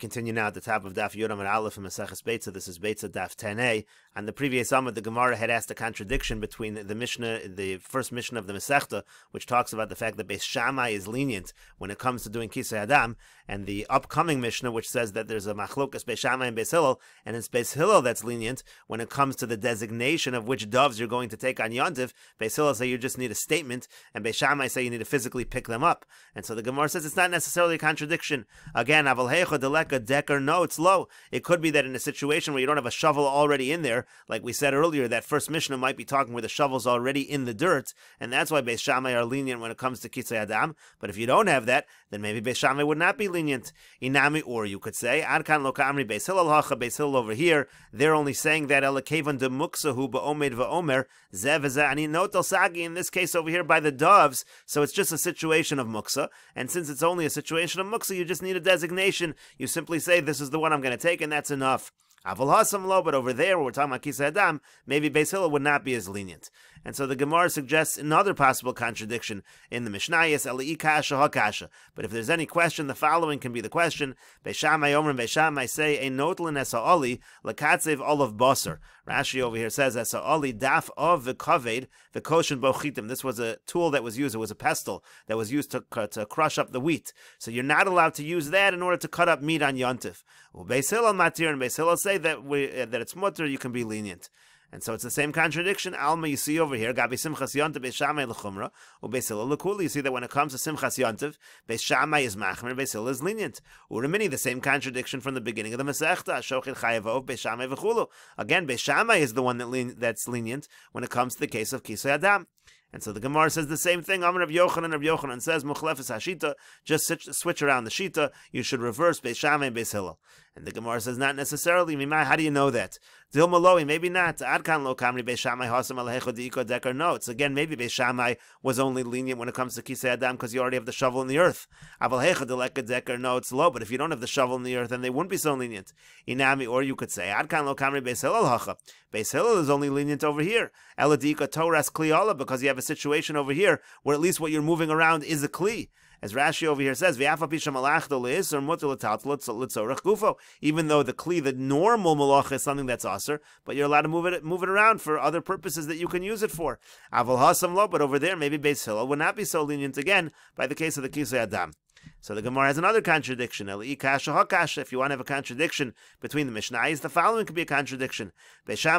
continue now at the top of Daf Yoram and Aleph and Maseches Beitza. This is Beitza Daf Ten A. On the previous Amud, the Gemara had asked a contradiction between the Mishnah, the first Mishnah of the Masechta, which talks about the fact that Beis Shammai is lenient when it comes to doing Kisei Adam, and the upcoming Mishnah, which says that there's a Machlokas Beis Shammai and Beis Hillel, and it's Beis Hillel that's lenient when it comes to the designation of which doves you're going to take on Yontif. Beis Hillel say you just need a statement, and Beis Shammai say you need to physically pick them up. And so the Gemara says it's not necessarily a contradiction. Again, Avalhecho Delek a decker. No, it's low. It could be that in a situation where you don't have a shovel already in there, like we said earlier, that first Mishnah might be talking where the shovel's already in the dirt, and that's why Beis Shammai are lenient when it comes to Kitzay Adam. But if you don't have that, then maybe Beis Shammai would not be lenient. Inami, or you could say, Adkan Lokamri Beis Hillel Hacha, Beis Hillel over here, they're only saying that Elakevan de Muksahu Ba'omed Va'omer, Zeveza Ani Notel Sagi, in this case over here by the doves, so it's just a situation of Muksa, and since it's only a situation of Muksa, you just need a designation. You simply say, this is the one I'm going to take, and that's enough. Aval Hasam lo, but over there, where we're talking about Kisa Adam, maybe Beis Hillel would not be as lenient. And so the Gemara suggests another possible contradiction in the Mishnayos, Eli'i kasha ha'kasha. But if there's any question, the following can be the question. Beishamai omrim beishamai say, a notlin esa'oli, lakatzev olav Boser. Rashi over here says, esa'oli daf of v'kaved, v'koshin bochitim. This was a tool that was used, it was a pestle that was used to, to crush up the wheat. So you're not allowed to use that in order to cut up meat on Yontif. Well, Beis matir and Beis say that, we, that it's mutter, you can be lenient. And so it's the same contradiction. Alma, you see over here, Gabi Simchas Yontiv Beis L'chumra, Ubeisila L'kuli. You see that when it comes to Simchas Yontiv, Beis is Machmer, Beisila is lenient. Urimini, the same contradiction from the beginning of the Masechta, Shochid Chayavov, Beis V'chulu. Again, Beis is the one that le- that's lenient when it comes to the case of Kisei Adam. And so the Gemara says the same thing. Amr of Yochanan of Yochanan says, is Hashita, just switch around the Shita, you should reverse Beis Shammai and Beis and the Gemara says, not necessarily. Mima, how do you know that? Dilmaloi, maybe not. Adkan lo kamri beishamai hasam alehecho deiko dekar. notes again, maybe beishamai was only lenient when it comes to kisei adam because you already have the shovel in the earth. Avalhecho deleka dekar. No, it's low. But if you don't have the shovel in the earth, then they wouldn't be so lenient. Inami, or you could say, Adkan lo kamri beis hacha. Beis is only lenient over here. Eladika toras kliola because you have a situation over here where at least what you're moving around is a kli. As Rashi over here says, even though the kli, the normal malach, is something that's aser, but you're allowed to move it move it around for other purposes that you can use it for. Aval hasam but over there, maybe Beis Hillel would not be so lenient again by the case of the kisei adam. So the Gemara has another contradiction. If you want to have a contradiction between the Mishnayis, the following could be a contradiction. Let's say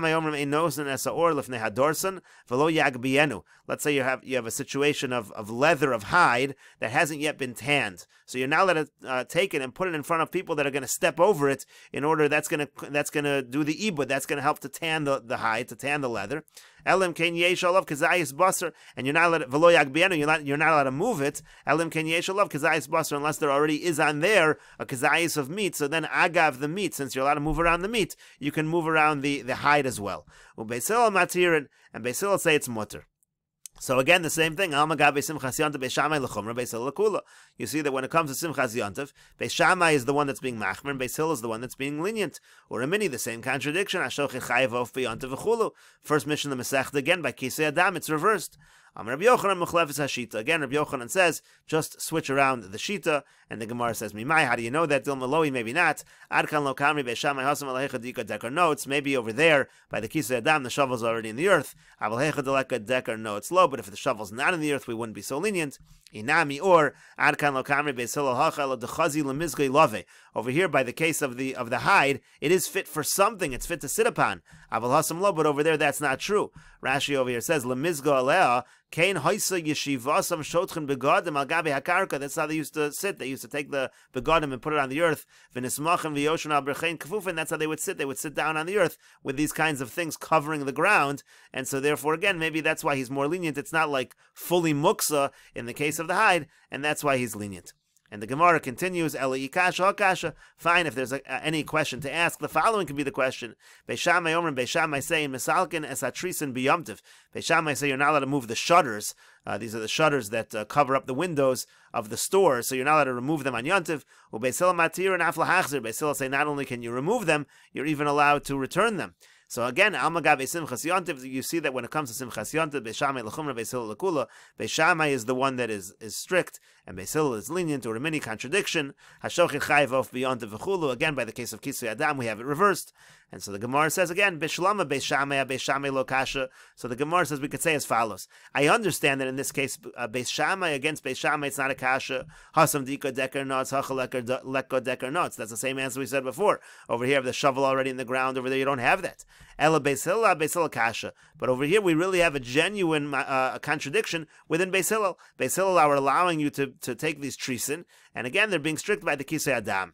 you have you have a situation of, of leather of hide that hasn't yet been tanned. So you're now let it uh, take it and put it in front of people that are going to step over it in order that's going to that's going to do the ibud. That's going to help to tan the, the hide, to tan the leather. Elim ken yesh alav kazayis b'aser, and you're not allowed velo yagbienu. You're not you're not allowed to move it. Elim ken yesh alav kazayis b'aser unless there already is on there uh, a kazayis of meat. So then agav the meat, since you're allowed to move around the meat, you can move around the the hide as well. Well, matirin, and Basil say it's mutter. So again, the same thing. You see that when it comes to Simchas Yontif, Beis is the one that's being machmer, and Beis is the one that's being lenient. Or a mini, the same contradiction. First mission, the Masechta again by Kisei Adam, it's reversed. Um, Rabbi Yochanan Mechlefes Hashita. Again, Rabbi Yochanan says, just switch around the Shita, and the Gemara says, Mimai, how do you know that? Dil Maloi, maybe not. Adkan kamri Beishamai Hasam Alehecha Dika Dekar notes, maybe over there, by the Kisa Adam, the shovel's already in the earth. Avalehecha Deleka Dekar notes low, but if the shovel's not in the earth, we wouldn't be so lenient. Inami or Adkan kamri Beisilo Hacha Lo Dechazi Love. Over here, by the case of the of the hide, it is fit for something. It's fit to sit upon. Aval hasam lo, but over there, that's not true. Rashi over here says lemizgo alea kain hoisa yeshivasam shotchen begadim al gabi hakarka. That's how they used to sit. They used to take the begadim and put it on the earth. V'nismachem v'yoshen al berchein kafufin. That's how they would sit. They would sit down on the earth with these kinds of things covering the ground. And so, therefore, again, maybe that's why he's more lenient. It's not like fully muksa in the case of the hide, and that's why he's lenient. And the Gemara continues, Kasha oh Kasha. Fine, if there's a, uh, any question to ask, the following can be the question. Beishamai Omrim, Beishamai say, Misalkin Esatrisin Biyomtiv. Beishamai say, you're not allowed to move the shutters. Uh, these are the shutters that uh, cover up the windows of the store, so you're not allowed to remove them on Yontiv. Ubeisila Matir and Aflahachzir. Beisila say, not only can you remove them, you're even allowed to return them. So again, Amagav Simchas you see that when it comes to Simchas Yontiv, Beishamai is the one that is, is strict, and Beisil is lenient or a mini contradiction. Hashochin Chayiv of Beyontiv V'chulu, again, by the case of Kisui Adam, we have it reversed. And so the Gemara says again, Bishlama Beishamai, Beishamai Lokasha. So the Gemara says we could say as follows. I understand that in this case, uh, against Beishamai, it's not a Kasha. Hasam Dika Deker Nots, Hachaleker Leko That's the same answer we said before. Over here, the shovel already in the ground. Over there, you don't have that. Ela Kasha. But over here, we really have a genuine uh, contradiction within Beis Hillel. Beis Hillel are allowing you to, to take these treason, and again, they're being strict by the Kisei Adam.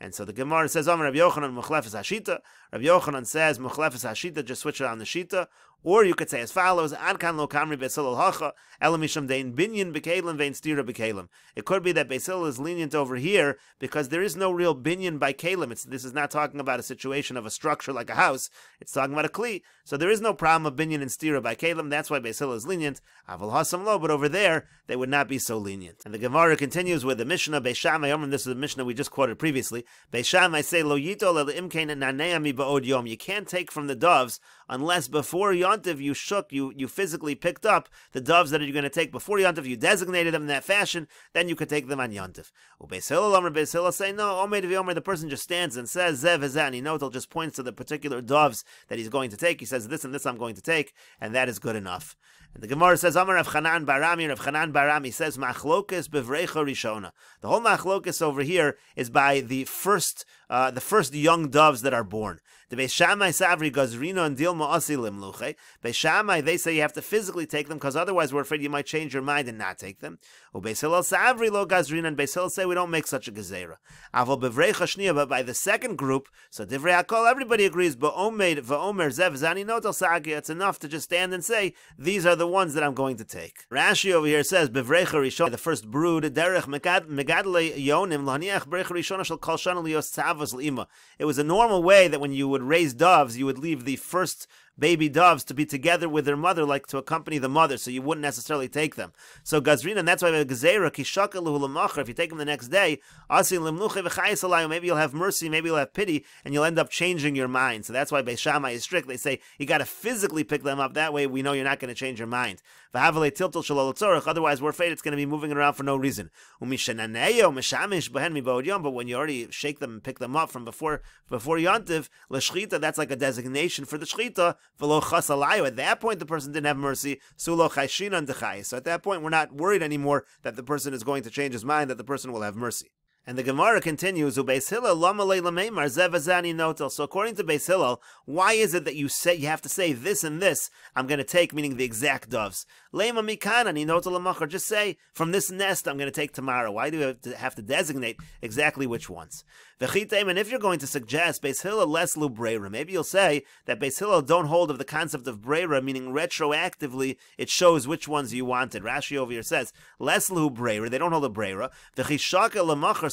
And so the Gemara says, Oh, Rabbi Yochanan Mechlefes Hashita. Rabbi Yochanan says, Mechlefes Hashita, just switch it around the Shita. Or you could say as follows: Ankan lo kamri beisil hacha elamisham binyan bekelim vein stira It could be that Basil is lenient over here because there is no real binyan by kelim. It's, this is not talking about a situation of a structure like a house. It's talking about a kli. So there is no problem of binyan and stira by kelim. That's why Basil is lenient. Avol hasam lo. But over there they would not be so lenient. And the Gemara continues with the Mishnah beishamai omrim. This is the Mishnah we just quoted previously. I say lo yitol el imkein naneami baod yom. You can't take from the doves unless before Yontif you shook, you, you physically picked up the doves that you're going to take before Yontif you designated them in that fashion, then you could take them on Yontif. Ubeis Hillel, Omer say, no, Omer Omer, the person just stands and says, Zev is and he knows he'll just points to the particular doves that he's going to take. He says, this and this I'm going to take, and that is good enough. And the Gemara says, Amar of Hanan Barami, of Hanan Barami says, Machlokes bevrecha rishona. The whole Machlokes over here is by the first, uh, the first young doves that are born. The Beishamai Savri Gazrino and Dilma Asilim Luche. Beishamai, they say you have to physically take them because otherwise we're afraid you might change your mind and not take them. Ubeishilel Savri Lo Gazrino and Beishilel say we don't make such a Gezerah. Aval Bevrecha Shnia, but by the second group, so Divrei Akol, everybody agrees, Ba'omed, Va'omer, Zev, Zani Notel Sagi, it's enough to just stand and say, these are the ones that I'm going to take. Rashi over here says, Rishon, the first brood, It was a normal way that when you would raise doves, you would leave the first baby doves to be together with their mother, like to accompany the mother, so you wouldn't necessarily take them. So Gazrina, and that's why Gazera, Kishakaluhulamachar, if you take them the next day, maybe you'll have mercy, maybe you'll have pity, and you'll end up changing your mind. So that's why Beishamai is strict. They say you got to physically pick them up. That way we know you're not going to change your mind. Otherwise, we're afraid it's going to be moving around for no reason. But when you already shake them and pick them up from before before Yontiv, that's like a designation for the Shechita, at that point, the person didn't have mercy. So at that point, we're not worried anymore that the person is going to change his mind, that the person will have mercy. And the Gemara continues, So according to Beis Hillel, why is it that you say you have to say this and this, I'm going to take, meaning the exact doves? mikana Just say, from this nest I'm going to take tomorrow. Why do you have to, have to designate exactly which ones? And if you're going to suggest Beis Hillel less lubrera, maybe you'll say that Beis Hillel don't hold of the concept of brera, meaning retroactively it shows which ones you wanted. Rashi over here says, less lubrera, they don't hold a brera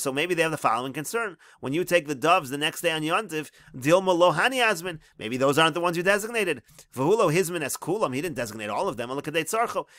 so maybe they have the following concern. When you take the doves the next day on Yontif, Dilma Lohani Asmin, maybe those aren't the ones you designated. Vahulo Hismin as Kulam, he didn't designate all of them.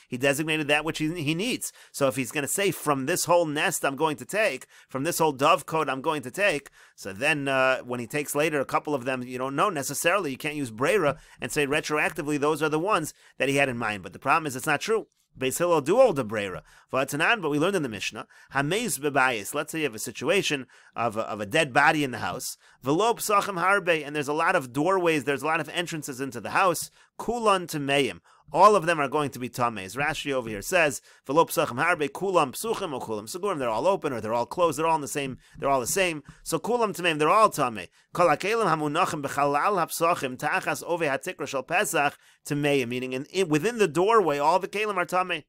He designated that which he, he needs. So if he's going to say, from this whole nest I'm going to take, from this whole dove coat I'm going to take, so then uh, when he takes later a couple of them, you don't know necessarily. You can't use Brera and say retroactively those are the ones that he had in mind. But the problem is it's not true. Beis Hillel do all the brera. but we learned in the Mishnah, bebayis. Let's say you have a situation of a, of a dead body in the house. V'lo psachim harbe, and there's a lot of doorways, there's a lot of entrances into the house. Kulan to mayim all of them are going to be tame. Rashi over here says, "V'lo psachim harbe kulam psuchim or kulam segurim." They're all open or they're all closed. They're all in the same. They're all the same. So kulam tameim. They're all tame. Kol hakelim hamunachim bechalal hapsachim taachas ove hatikra shel pesach tameim. Meaning, in, in, within the doorway, all the kelim are tame.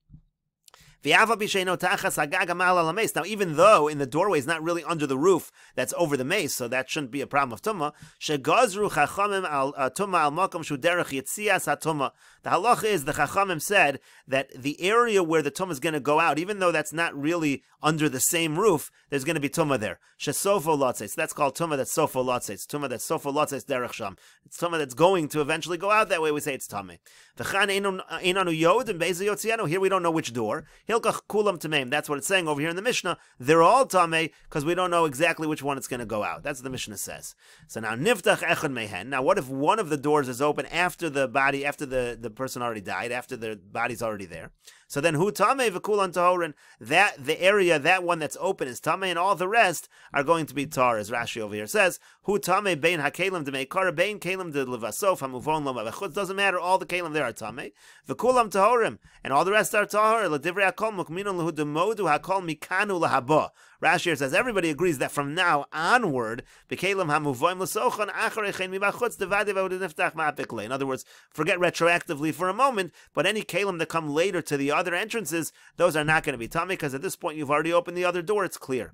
Now, even though in the doorway is not really under the roof, that's over the mace, so that shouldn't be a problem of tumah. Uh, the halacha is the chachamim said that the area where the tumah is going to go out, even though that's not really under the same roof, there's going to be tumah there. So That's called tumah That's sofo lotzeis. Tuma that's sofo lotzeis derech sham. It's tuma that's going to eventually go out that way. We say it's tame. Uh, Here we don't know which door kulam tameim. That's what it's saying over here in the Mishnah. They're all tamei because we don't know exactly which one it's going to go out. That's what the Mishnah says. So now niftach echad mehen. Now what if one of the doors is open after the body, after the, the person already died, after the body's already there? So then Hutame tameh v'kulan tahorin. That the area, that one that's open is tame, and all the rest are going to be tar, as Rashi over here says. Hu tameh bein hakelim de meikara bein kelim de levasof hamuvon lo mavechutz. Doesn't matter. All the kelim there are tame V'kulam tahorim, and all the rest are tahor. Ledivrei hakol mukminon lehu demodu hakol mikanu lahaba. Rashi says everybody agrees that from now onward, in other words, forget retroactively for a moment, but any kalim that come later to the other entrances, those are not going to be tummy because at this point you've already opened the other door. It's clear.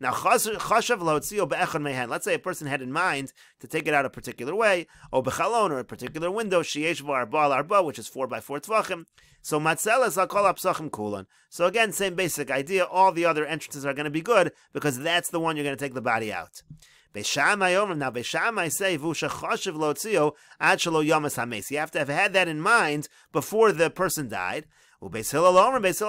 Now, chashav be'echon Let's say a person had in mind to take it out a particular way, or or a particular window, arba, which is four by four tvachim. So matzelas kulon. So again, same basic idea. All the other entrances are going to be good because that's the one you're going to take the body out. Beishamai Omer. Now Beishamai say vushachashiv lotzio ad shelo yamas You have to have had that in mind before the person died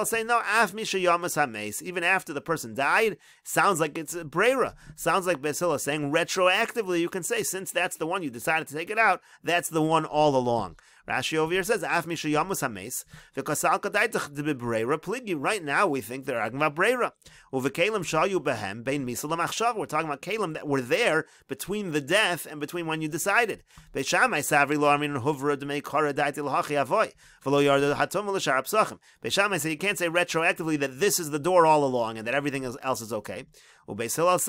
say, no, Af even after the person died, sounds like it's a Brera. Sounds like Basila saying retroactively, you can say, since that's the one you decided to take it out, that's the one all along. Rashi over here says, Af mishayamus hames, v'kasalka daitach debibrera pligi. Right now we think they're talking about brera. Uv'kelim shayu behem bein misal We're talking about Kalim that were there between the death and between when you decided. Beishamai savri lo armin huvra demei kara daitil hachi avoy, v'lo yarda hatum l'shar psachim. Beishamai say you can't say retroactively that this is the door all along and that everything else is okay and Beis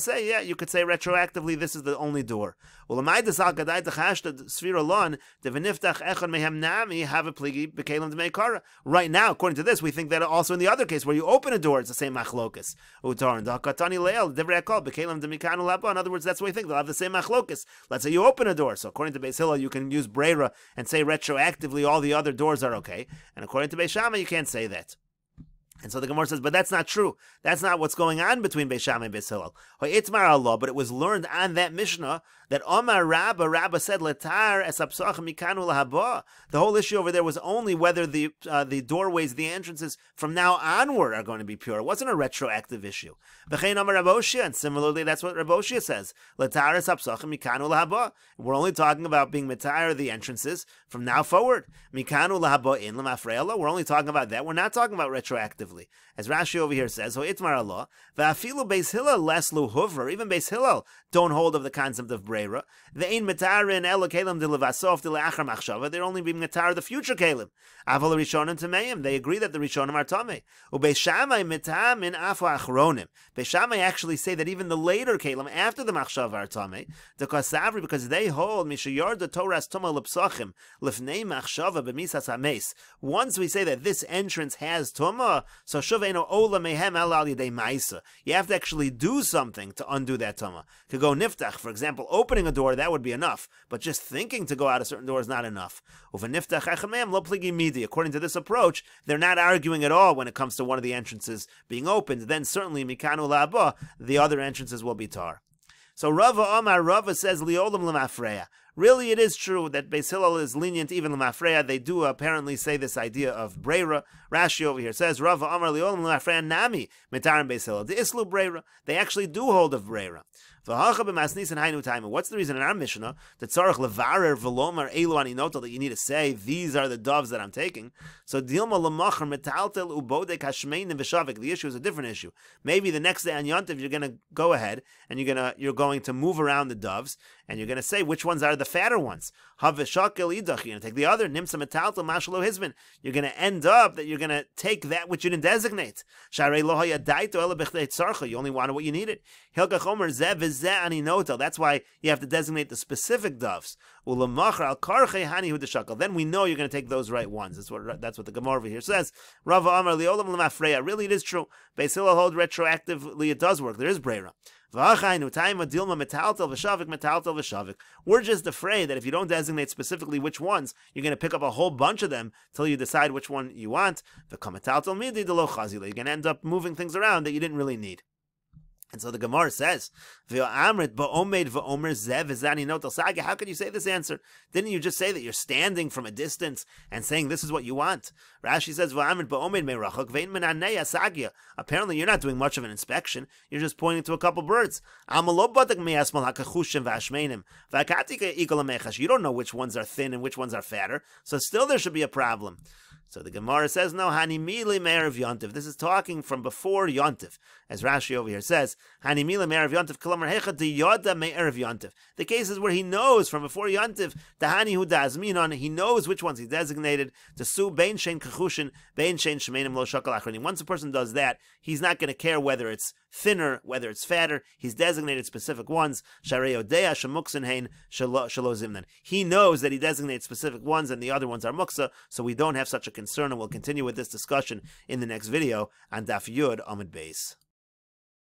say, yeah, you could say retroactively, this is the only door. echon have a Right now, according to this, we think that also in the other case, where you open a door, it's the same machlokus. and leil, In other words, that's what we think. They'll have the same machlokus. Let's say you open a door. So according to Beis you can use Breira and say retroactively all the other doors are okay. And according to Beis you can't say that. And so the Gemara says, but that's not true. That's not what's going on between Beishamah and Beis Hillel. But it was learned on that Mishnah that Omar Rabba, Rabba said, Latar mikanu lahaba. The whole issue over there was only whether the uh, the doorways, the entrances from now onward are going to be pure. It wasn't a retroactive issue. And similarly, that's what Raboshia says. Latar mikanu lahaba. We're only talking about being Matar, the entrances, from now forward. Mikanu lahaba in lamafreela. We're only talking about that. We're not talking about retroactively. As Rashi over here says, so itmar Allah, the afilu even beis hillel don't hold of the concept of bread. Brera. Ve'ein metarin elo kalim de Levasov de leachar machshava. They're only being of the future kalim. Aval rishonim tameim. They agree that the rishonim are tamei. mitam in afu achronim. Beishamai actually say that even the later kalim after the machshava are tamei. The kasavri because they hold mishayor de toras toma lepsachim lefnei machshava b'misas hames. Once we say that this entrance has toma, so shuveinu ola mehem el al yedei ma'isa. You have to actually do something to undo that toma. Could go niftach, for example, open opening a door, that would be enough. But just thinking to go out a certain door is not enough. According to this approach, they're not arguing at all when it comes to one of the entrances being opened. Then certainly, Mikanu Laba, the other entrances will be tar. So Rava Omar Rava says Liolam Lamafreya. Really, it is true that Beis Hillel is lenient even Lamafreya. They do apparently say this idea of Brera. Rashi over here says Rava Omar Liolam Lamafreya Nami Mitarim Beis Hillel. The Islu Brera. They actually do hold of Brera. What's the reason in our Mishnah that tzarich levarer velomar elu aninotel that you need to say these are the doves that I'm taking? So dilma lemacher metaltel ubodek hashmein v'shavik. The issue is a different issue. Maybe the next day on yontiv you're going to go ahead and you're going to you're going to move around the doves and you're going to say which ones are the fatter ones. Haveshakel idach. You're going to take the other nimsa metaltel mashalo hisbin. You're going to end up that you're going to take that which you didn't designate. Sharei lohaya daito ela You only wanted what you needed. Hilgachomer zev that's why you have to designate the specific doves. Then we know you're going to take those right ones. That's what that's what the Gemara over here says. Rava Amar Liolam Really, it is true. Beis hold retroactively. It does work. There is Brera. We're just afraid that if you don't designate specifically which ones, you're going to pick up a whole bunch of them till you decide which one you want. You're going to end up moving things around that you didn't really need. And so the Gemara says, How can you say this answer? Didn't you just say that you're standing from a distance and saying this is what you want? Rashi says, Apparently you're not doing much of an inspection. You're just pointing to a couple birds. You don't know which ones are thin and which ones are fatter. So still there should be a problem. So the Gemara says, no, Hanimili Meir of Yontif. This is talking from before Yontif, as Rashi over here says, Hanimili Meir of Yontif, Kalamar Hecha Yoda Meir of Yontif. The cases where he knows from before Yontif, Hani who does Minon, he knows which ones he designated to sue Bein Shein Kachushin, Bein Shein Shemainim Lo Shakal Once a person does that, he's not going to care whether it's thinner, whether it's fatter. He's designated specific ones. He knows that he designates specific ones and the other ones are muksa, so we don't have such a concern, and we'll continue with this discussion in the next video on Daf Yud Amid Base.